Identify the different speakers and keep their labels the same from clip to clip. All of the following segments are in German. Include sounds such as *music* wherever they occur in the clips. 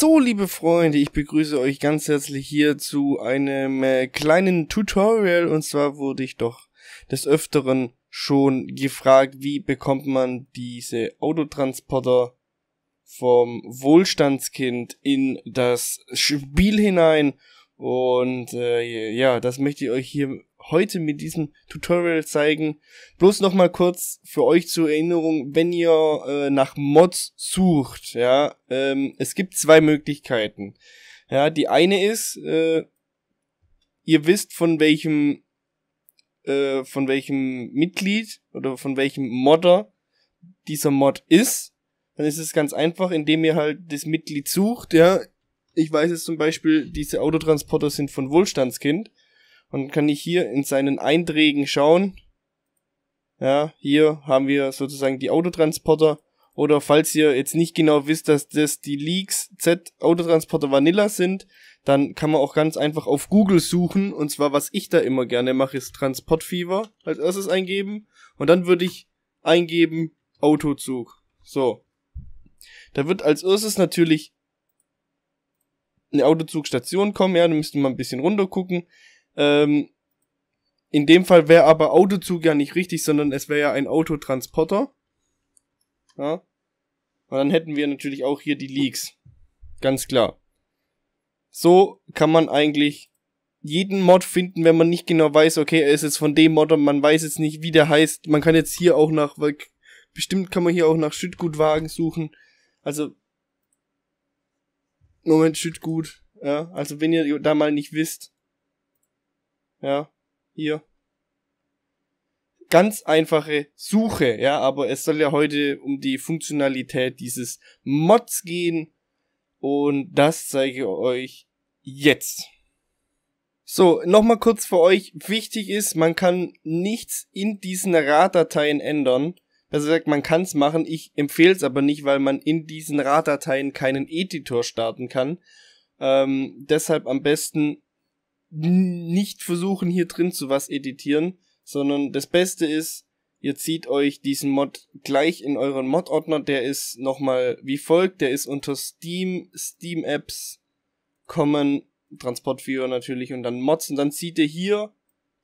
Speaker 1: So, liebe Freunde, ich begrüße euch ganz herzlich hier zu einem äh, kleinen Tutorial. Und zwar wurde ich doch des Öfteren schon gefragt, wie bekommt man diese Autotransporter vom Wohlstandskind in das Spiel hinein. Und äh, ja, das möchte ich euch hier heute mit diesem Tutorial zeigen. Bloß noch mal kurz für euch zur Erinnerung, wenn ihr äh, nach Mods sucht, ja, ähm, es gibt zwei Möglichkeiten. Ja, die eine ist, äh, ihr wisst von welchem äh, von welchem Mitglied oder von welchem Modder dieser Mod ist. Dann ist es ganz einfach, indem ihr halt das Mitglied sucht, ja. Ich weiß jetzt zum Beispiel, diese Autotransporter sind von Wohlstandskind und kann ich hier in seinen Einträgen schauen. Ja, hier haben wir sozusagen die Autotransporter. Oder falls ihr jetzt nicht genau wisst, dass das die Leaks Z Autotransporter Vanilla sind, dann kann man auch ganz einfach auf Google suchen. Und zwar, was ich da immer gerne mache, ist Transportfieber als erstes eingeben. Und dann würde ich eingeben Autozug. So. Da wird als erstes natürlich eine Autozugstation kommen. Ja, da müsste man ein bisschen runter gucken. Ähm, in dem Fall wäre aber Autozug ja nicht richtig, sondern es wäre ja ein Autotransporter. Ja. Und dann hätten wir natürlich auch hier die Leaks. Ganz klar. So kann man eigentlich jeden Mod finden, wenn man nicht genau weiß, okay, er ist jetzt von dem Mod und man weiß jetzt nicht, wie der heißt. Man kann jetzt hier auch nach, weil bestimmt kann man hier auch nach Schüttgutwagen suchen. Also, Moment, Schüttgut. Ja, also wenn ihr da mal nicht wisst, ja, hier. Ganz einfache Suche, ja, aber es soll ja heute um die Funktionalität dieses Mods gehen und das zeige ich euch jetzt. So, nochmal kurz für euch. Wichtig ist, man kann nichts in diesen RAR-Dateien ändern. Besser also, gesagt, man kann's machen. Ich empfehle es aber nicht, weil man in diesen RAR-Dateien keinen Editor starten kann. Ähm, deshalb am besten nicht versuchen, hier drin zu was editieren, sondern das Beste ist, ihr zieht euch diesen Mod gleich in euren Mod-Ordner, der ist nochmal wie folgt, der ist unter Steam, Steam Apps, Common, Transportviewer natürlich und dann Mods und dann zieht ihr hier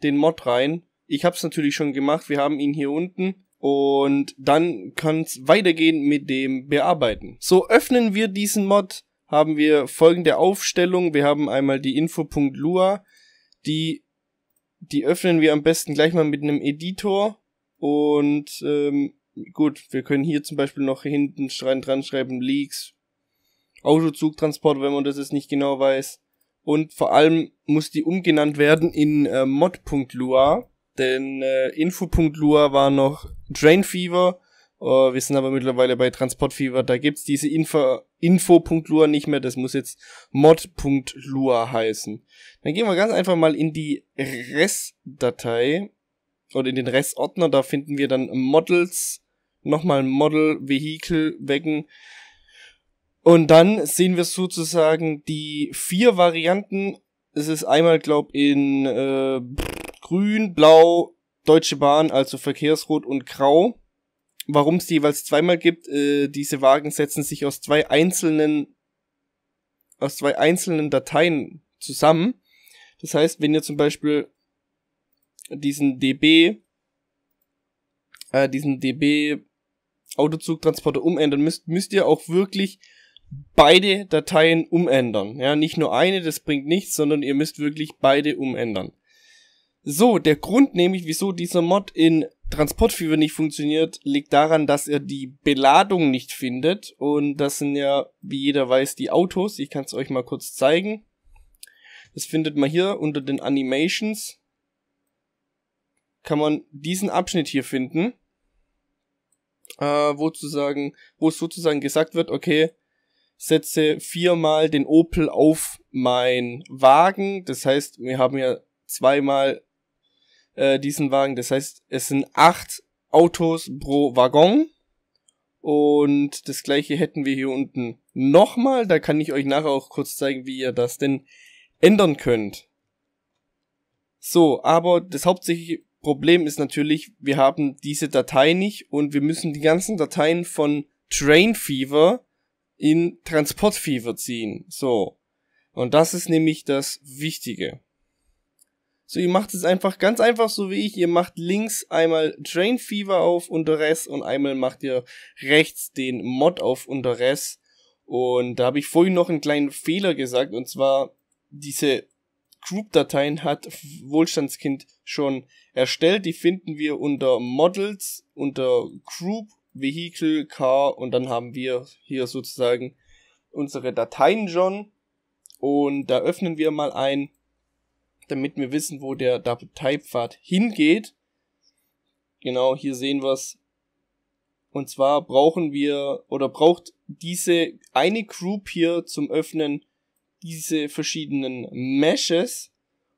Speaker 1: den Mod rein. Ich habe es natürlich schon gemacht, wir haben ihn hier unten und dann kann es weitergehen mit dem Bearbeiten. So öffnen wir diesen Mod haben wir folgende Aufstellung. Wir haben einmal die Info.lua, die, die öffnen wir am besten gleich mal mit einem Editor und ähm, gut, wir können hier zum Beispiel noch hinten dran schreiben Leaks, Autozugtransport, wenn man das jetzt nicht genau weiß. Und vor allem muss die umgenannt werden in äh, mod.lua, denn äh, info.lua war noch Drain Fever Uh, wir sind aber mittlerweile bei Transportfieber. Da gibt's diese Info, Info.lua nicht mehr. Das muss jetzt mod.lua heißen. Dann gehen wir ganz einfach mal in die Rest-Datei oder in den Rest-Ordner. Da finden wir dann Models, nochmal Model, Vehicle, Wecken. Und dann sehen wir sozusagen die vier Varianten. Es ist einmal, glaub, in äh, grün, blau, Deutsche Bahn, also verkehrsrot und grau warum es jeweils zweimal gibt. Äh, diese Wagen setzen sich aus zwei einzelnen, aus zwei einzelnen Dateien zusammen. Das heißt, wenn ihr zum Beispiel diesen DB, äh, diesen DB Autozugtransporter umändern müsst, müsst ihr auch wirklich beide Dateien umändern. Ja, nicht nur eine, das bringt nichts, sondern ihr müsst wirklich beide umändern. So, der Grund nämlich, wieso dieser Mod in Transportfieber nicht funktioniert, liegt daran, dass er die Beladung nicht findet. Und das sind ja, wie jeder weiß, die Autos. Ich kann es euch mal kurz zeigen. Das findet man hier unter den Animations. Kann man diesen Abschnitt hier finden. Äh, wo, zu sagen, wo es sozusagen gesagt wird, okay, setze viermal den Opel auf mein Wagen. Das heißt, wir haben ja zweimal äh, diesen Wagen. Das heißt, es sind acht Autos pro Waggon. Und das gleiche hätten wir hier unten nochmal. Da kann ich euch nachher auch kurz zeigen, wie ihr das denn ändern könnt. So, aber das hauptsächliche Problem ist natürlich, wir haben diese Datei nicht und wir müssen die ganzen Dateien von Train Fever in Transport Fever ziehen. So. Und das ist nämlich das Wichtige. So, ihr macht es einfach ganz einfach so wie ich. Ihr macht links einmal Train Fever auf unter Res und einmal macht ihr rechts den Mod auf unter Res. Und da habe ich vorhin noch einen kleinen Fehler gesagt und zwar diese Group-Dateien hat Wohlstandskind schon erstellt. Die finden wir unter Models, unter Group, Vehicle, Car und dann haben wir hier sozusagen unsere Dateien schon. Und da öffnen wir mal ein damit wir wissen, wo der Double Type Pfad hingeht. Genau, hier sehen wir es. Und zwar brauchen wir oder braucht diese eine Group hier zum Öffnen diese verschiedenen Meshes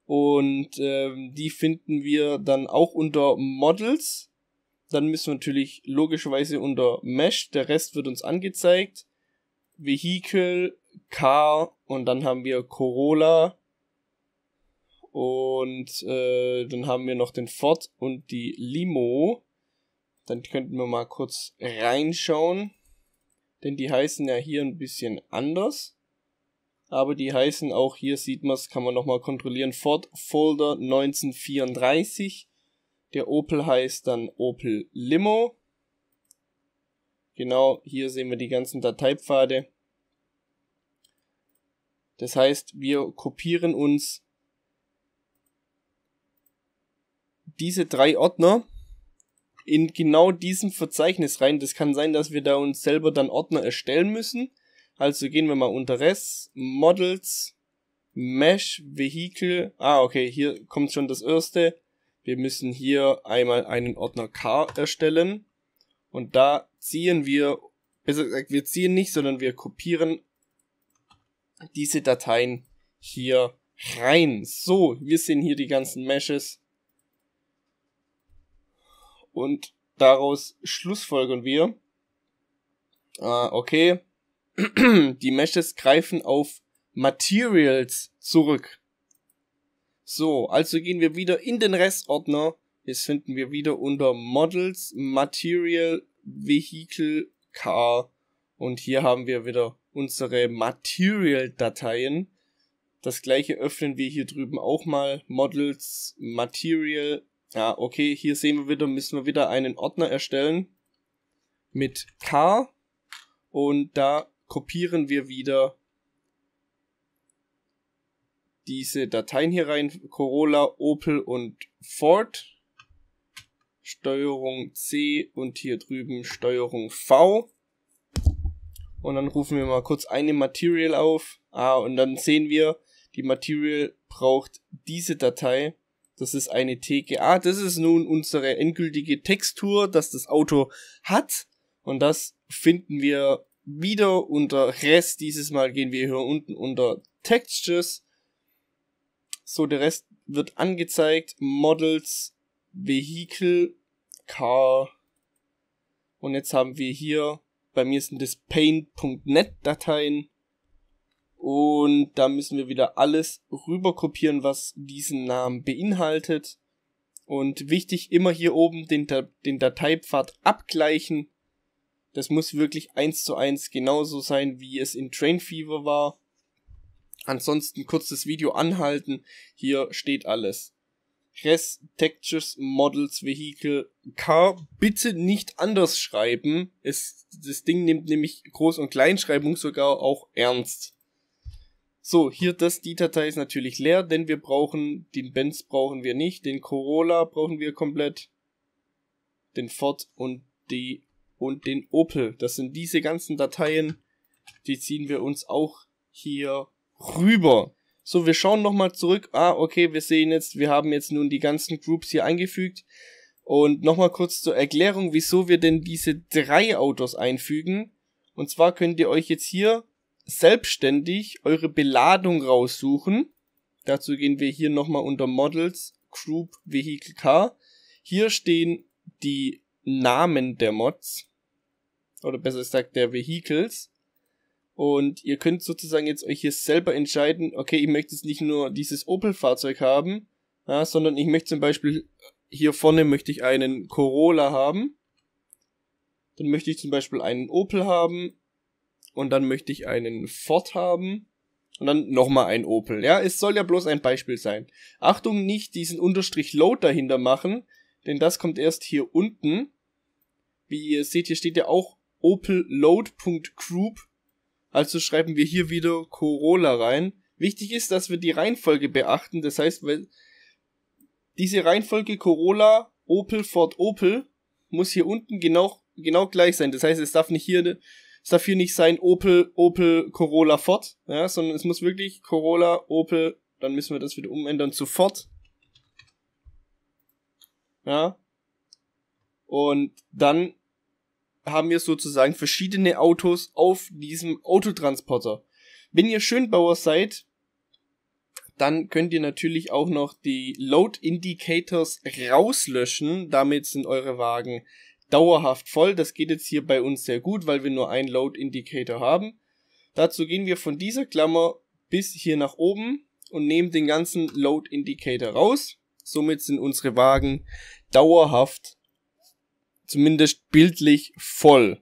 Speaker 1: und ähm, die finden wir dann auch unter Models. Dann müssen wir natürlich logischerweise unter Mesh, der Rest wird uns angezeigt. Vehicle, Car und dann haben wir Corolla, und äh, dann haben wir noch den Ford und die Limo. Dann könnten wir mal kurz reinschauen. Denn die heißen ja hier ein bisschen anders. Aber die heißen auch, hier sieht man es, kann man nochmal kontrollieren, Ford Folder 1934. Der Opel heißt dann Opel Limo. Genau, hier sehen wir die ganzen Dateipfade. Das heißt, wir kopieren uns diese drei Ordner in genau diesem Verzeichnis rein. Das kann sein, dass wir da uns selber dann Ordner erstellen müssen. Also gehen wir mal unter Res, Models, Mesh, Vehicle. Ah, okay, hier kommt schon das erste. Wir müssen hier einmal einen Ordner Car erstellen. Und da ziehen wir, besser gesagt, wir ziehen nicht, sondern wir kopieren diese Dateien hier rein. So, wir sehen hier die ganzen Meshes. Und daraus schlussfolgern wir, äh, okay, *clears throat* die Meshes greifen auf Materials zurück. So, also gehen wir wieder in den Restordner. Jetzt finden wir wieder unter Models, Material, Vehicle, Car. Und hier haben wir wieder unsere Material-Dateien. Das gleiche öffnen wir hier drüben auch mal. Models, Material, ja, okay, hier sehen wir wieder, müssen wir wieder einen Ordner erstellen mit K und da kopieren wir wieder diese Dateien hier rein, Corolla, Opel und Ford. Steuerung C und hier drüben Steuerung V. Und dann rufen wir mal kurz eine Material auf. Ah, und dann sehen wir, die Material braucht diese Datei. Das ist eine TGA. Das ist nun unsere endgültige Textur, dass das Auto hat. Und das finden wir wieder unter Rest. Dieses Mal gehen wir hier unten unter Textures. So, der Rest wird angezeigt. Models, Vehicle, Car. Und jetzt haben wir hier, bei mir sind das Paint.net Dateien. Und da müssen wir wieder alles rüber kopieren, was diesen Namen beinhaltet. Und wichtig, immer hier oben den, den Dateipfad abgleichen. Das muss wirklich eins zu eins genauso sein, wie es in Train Fever war. Ansonsten kurzes Video anhalten. Hier steht alles. Res, Textures, Models, Vehicle, Car. Bitte nicht anders schreiben. Es, das Ding nimmt nämlich Groß- und Kleinschreibung sogar auch ernst. So, hier das, die Datei ist natürlich leer, denn wir brauchen, den Benz brauchen wir nicht, den Corolla brauchen wir komplett, den Ford und die, und den Opel. Das sind diese ganzen Dateien, die ziehen wir uns auch hier rüber. So, wir schauen nochmal zurück. Ah, okay, wir sehen jetzt, wir haben jetzt nun die ganzen Groups hier eingefügt. Und nochmal kurz zur Erklärung, wieso wir denn diese drei Autos einfügen. Und zwar könnt ihr euch jetzt hier selbstständig eure Beladung raussuchen. Dazu gehen wir hier nochmal unter Models, Group, Vehicle Car. Hier stehen die Namen der Mods. Oder besser gesagt der Vehicles. Und ihr könnt sozusagen jetzt euch hier selber entscheiden, okay, ich möchte jetzt nicht nur dieses Opel-Fahrzeug haben, ja, sondern ich möchte zum Beispiel äh, hier vorne möchte ich einen Corolla haben. Dann möchte ich zum Beispiel einen Opel haben und dann möchte ich einen Ford haben und dann nochmal ein Opel. Ja, es soll ja bloß ein Beispiel sein. Achtung, nicht diesen Unterstrich Load dahinter machen, denn das kommt erst hier unten. Wie ihr seht, hier steht ja auch Opel Load.group. Also schreiben wir hier wieder Corolla rein. Wichtig ist, dass wir die Reihenfolge beachten. Das heißt, weil diese Reihenfolge Corolla, Opel, Ford, Opel muss hier unten genau, genau gleich sein. Das heißt, es darf nicht hier es darf hier nicht sein Opel, Opel, Corolla, Ford, ja, sondern es muss wirklich Corolla, Opel, dann müssen wir das wieder umändern zu Ford. Ja. Und dann haben wir sozusagen verschiedene Autos auf diesem Autotransporter. Wenn ihr Schönbauer seid, dann könnt ihr natürlich auch noch die Load Indicators rauslöschen. Damit sind eure Wagen dauerhaft voll. Das geht jetzt hier bei uns sehr gut, weil wir nur einen Load Indicator haben. Dazu gehen wir von dieser Klammer bis hier nach oben und nehmen den ganzen Load Indicator raus. Somit sind unsere Wagen dauerhaft, zumindest bildlich voll.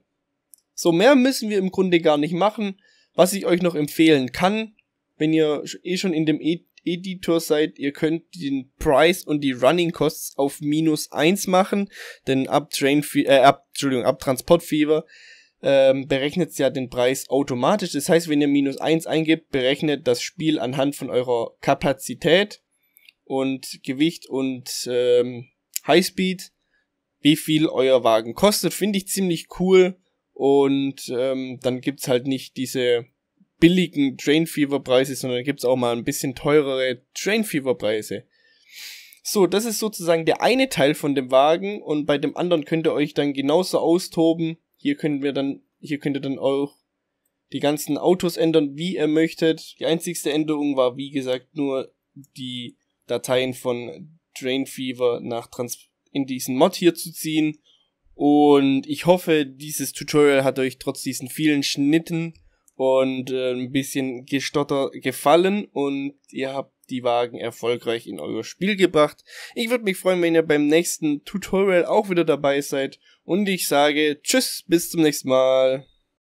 Speaker 1: So mehr müssen wir im Grunde gar nicht machen. Was ich euch noch empfehlen kann, wenn ihr eh schon in dem e Editor seid, ihr könnt den Price und die Running Costs auf minus eins machen, denn ab Train, äh, ab, Entschuldigung, ab Transport Fever ähm, berechnet ja den Preis automatisch. Das heißt, wenn ihr minus eins eingibt, berechnet das Spiel anhand von eurer Kapazität und Gewicht und ähm, Highspeed, wie viel euer Wagen kostet. Finde ich ziemlich cool. Und ähm, dann es halt nicht diese billigen Drain Fever Preise, sondern gibt's auch mal ein bisschen teurere Drain Fever Preise. So, das ist sozusagen der eine Teil von dem Wagen und bei dem anderen könnt ihr euch dann genauso austoben. Hier können wir dann, hier könnt ihr dann auch die ganzen Autos ändern, wie ihr möchtet. Die einzigste Änderung war, wie gesagt, nur die Dateien von Drain Fever nach Trans in diesen Mod hier zu ziehen. Und ich hoffe, dieses Tutorial hat euch trotz diesen vielen Schnitten und äh, ein bisschen Gestotter gefallen und ihr habt die Wagen erfolgreich in euer Spiel gebracht. Ich würde mich freuen, wenn ihr beim nächsten Tutorial auch wieder dabei seid und ich sage Tschüss, bis zum nächsten Mal.